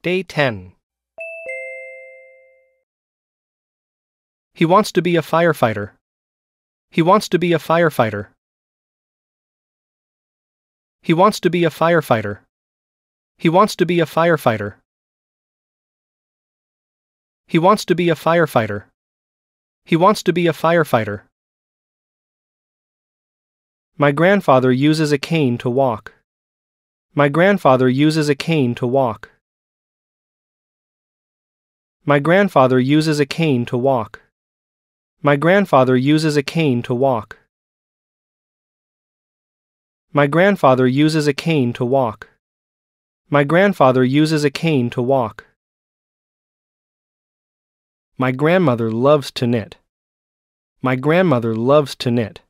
Day 10 He wants to be a firefighter. He wants to be a firefighter. He wants to be a firefighter. He wants to be a firefighter. He wants to be a firefighter. He wants to be a firefighter. My grandfather uses a cane to walk. My grandfather uses a cane to walk. My grandfather uses a cane to walk. My grandfather uses a cane to walk. My grandfather uses a cane to walk. My grandfather uses a cane to walk. My grandmother loves to knit. My grandmother loves to knit.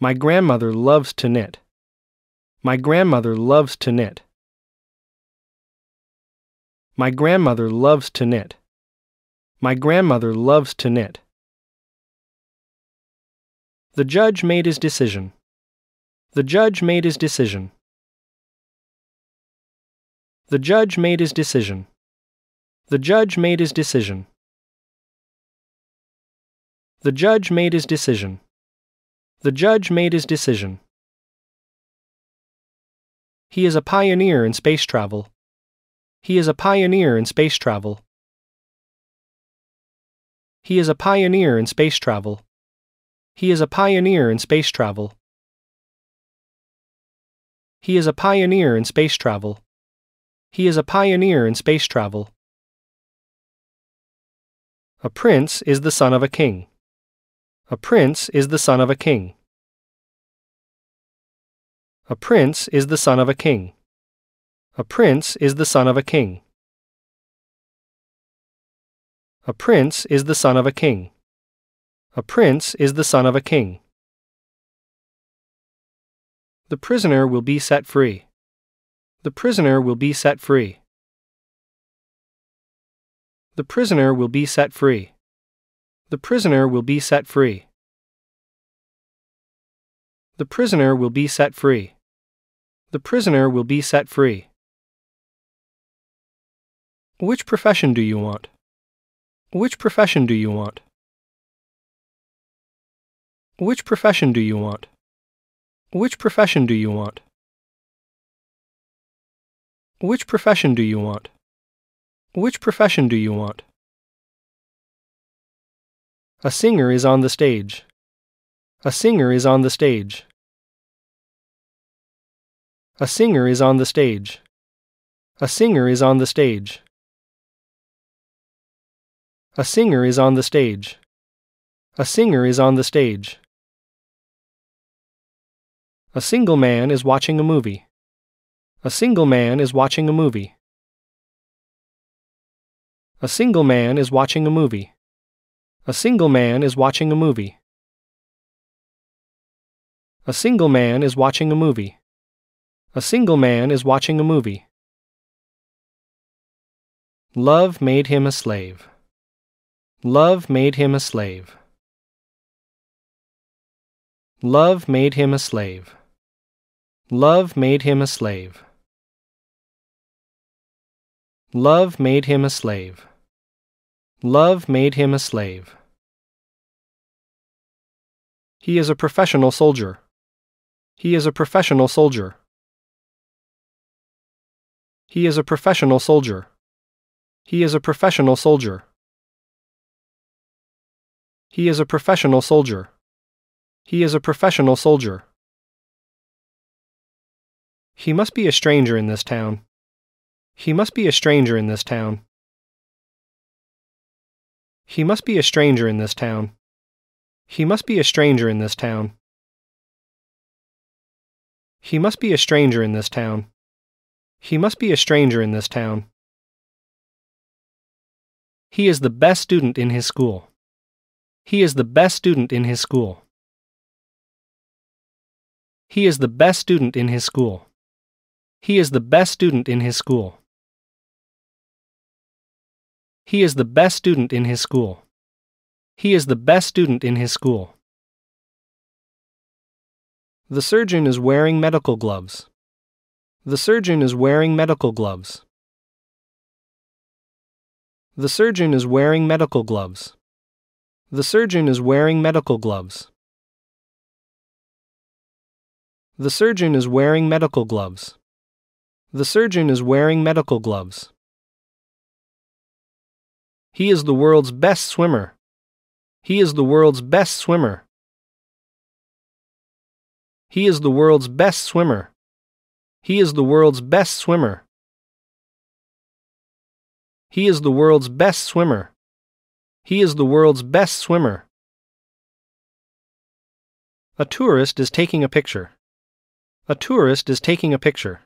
My grandmother loves to knit. My grandmother loves to knit. My grandmother loves to knit. My grandmother loves to knit. The judge made his decision. The judge made his decision. The judge made his decision. The judge made his decision. The judge made his decision. The judge made his decision. He is a pioneer in space travel. He is a pioneer in space travel. He is a pioneer in space travel. He is a pioneer in space travel. He is a pioneer in space travel. He is a pioneer in space travel. A prince is the son of a king. A prince is the son of a king. A prince is the son of a king. A prince is the son of a king. A prince is the son of a king. A prince is the son of a king. The prisoner will be set free. The prisoner will be set free. The prisoner will be set free. The prisoner will be set free. The prisoner will be set free. The prisoner will be set free. Which profession do you want? Which profession do you want? Which profession do you want? Which profession do you want? Which profession do you want? Which profession do you want? A singer is on the stage. A singer is on the stage. A singer is on the stage. A singer is on the stage. A singer is on the stage. A singer is on the stage. A single man is watching a movie. A single man is watching a movie. A single man is watching a movie. A single man is watching a movie. A single man is watching a movie. A single man is watching a movie. Love made him a slave. Love made him a slave. Love made him a slave. Love made him a slave. Love made him a slave. Love made him a slave. He is a professional soldier. He is a professional soldier. He is a professional soldier. He is a professional soldier. He is a professional soldier. He is a professional soldier. He must be a stranger in this town. He must be a stranger in this town. He must be a stranger in this town. He must be a stranger in this town. He must be a stranger in this town. He must be a stranger in this town. He is the best student in his school. He is the best student in his school. He is the best student in his school. He is the best student in his school. He is the best student in his school. He is the best student in his school. The surgeon is wearing medical gloves. The surgeon is wearing medical gloves. The surgeon is wearing medical gloves. The surgeon is wearing medical gloves. The surgeon is wearing medical gloves. The surgeon is wearing medical gloves. He is the world's best swimmer. He is the world's best swimmer. He is the world's best swimmer. He is the world's best swimmer. He is the world's best swimmer. He is the world's best swimmer. A tourist is taking a picture. A tourist is taking a picture.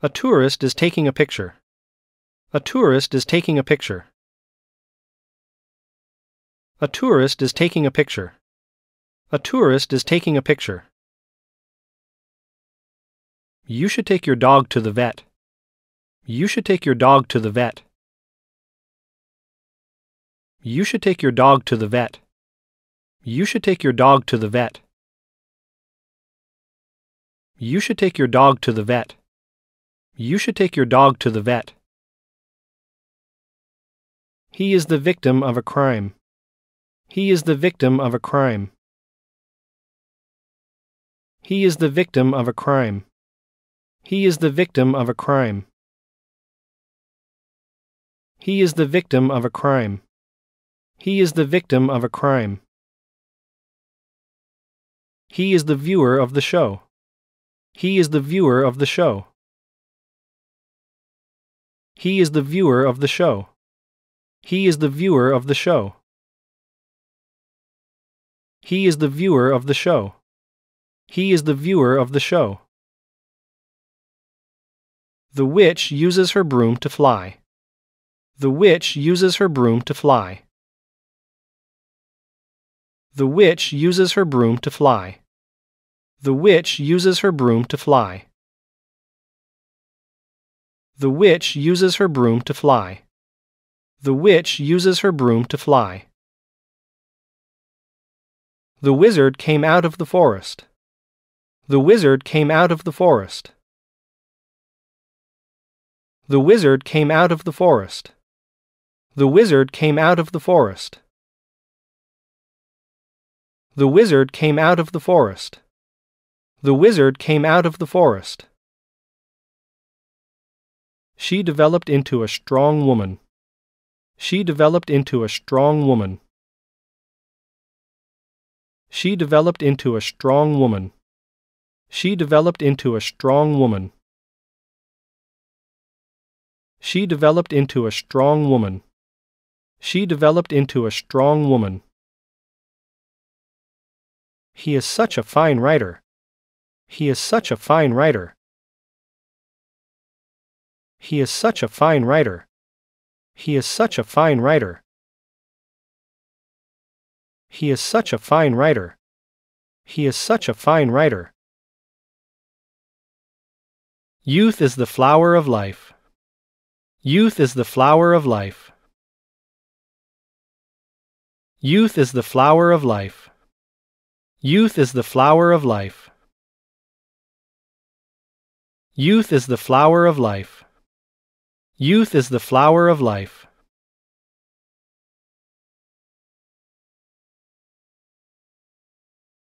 A tourist is taking a picture. A tourist is taking a picture. A tourist is taking a picture. A tourist is taking a picture. You should take your dog to the vet. You should take your dog to the vet. You should take your dog to the vet. You should take your dog to the vet. You should take your dog to the vet. You should take your dog to the vet. He is the victim of a crime. He is the victim of a crime. He is the victim of a crime. He is the victim of a crime. He is the victim of a crime. He is the victim of a crime. He is the viewer of the show. He is the viewer of the show. He is the viewer of the show. He is the viewer of the show. He is the viewer of the show. He is the viewer of the show. The witch uses her broom to fly. The witch uses her broom to fly. The witch uses her broom to fly. The witch uses her broom to fly. The witch uses her broom to fly. The witch uses her broom to fly. The wizard came out of the forest. The wizard came out of the forest. The wizard came out of the forest. The wizard came out of the forest. The wizard came out of the forest. The wizard came out of the forest. She developed into a strong woman. She developed into a strong woman. She developed into a strong woman. She developed into a strong woman. She developed into a strong woman. She developed into a strong woman. He is such a fine writer. He is such a fine writer. He is such a fine writer. He is such a fine writer. He is such a fine writer. He is such a fine writer. Youth is the flower of life. Youth is the flower of life. Youth is the flower of life. Youth is the flower of life. Youth is the flower of life. Youth is the flower of life.